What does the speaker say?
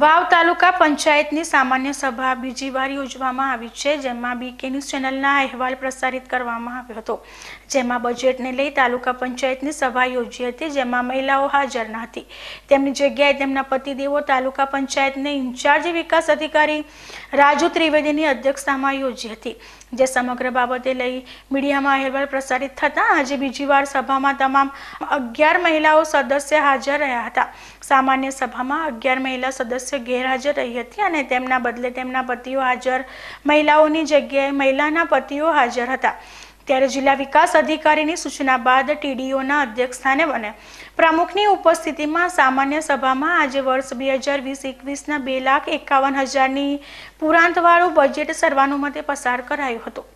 વાવ તાલુકા પંચાયતની સામાન્ય સભા બીજી વાર યોજવામાં આવી છે જેમાં બીકે ન્યૂઝ ચેનલના અહેવાલ પ્રસારિત કરવામાં આવ્યો હતો જેમાં બજેટને લઈ તાલુકા પંચાયતની સભા યોજી હતી જેમાં મહિલાઓ હાજર ન હતી તેમની જગ્યાએ તેમના પતિદેવો તાલુકા પંચાયતને ઇન્ચાર્જ વિકાસ અધિકારી રાજુ ત્રિવેદીની અધ્યક્ષતામાં યોજી હતી જે સમગ્ર બાબતે લઈ મીડિયામાં અહેવાલ પ્રસારિત થતાં આજે બીજી વાર સભામાં તમામ અગિયાર મહિલાઓ સદસ્ય હાજર રહ્યા હતા સામાન્ય સભામાં અગિયાર મહિલા સદસ્ય સદસ્ય ગેરહાજર રહી હતી અને તેમના બદલે તેમના પતિઓ હાજર મહિલાઓની જગ્યાએ મહિલાના પતિઓ હાજર હતા ત્યારે જિલ્લા વિકાસ અધિકારીની સૂચના બાદ ટીડીઓના અધ્યક્ષ સ્થાને બને પ્રમુખની ઉપસ્થિતિમાં સામાન્ય સભામાં આજે વર્ષ બે હજાર વીસ એકવીસના બે લાખ એકાવન હજારની પુરાંતવાળું બજેટ સર્વાનુમતે પસાર કરાયું હતું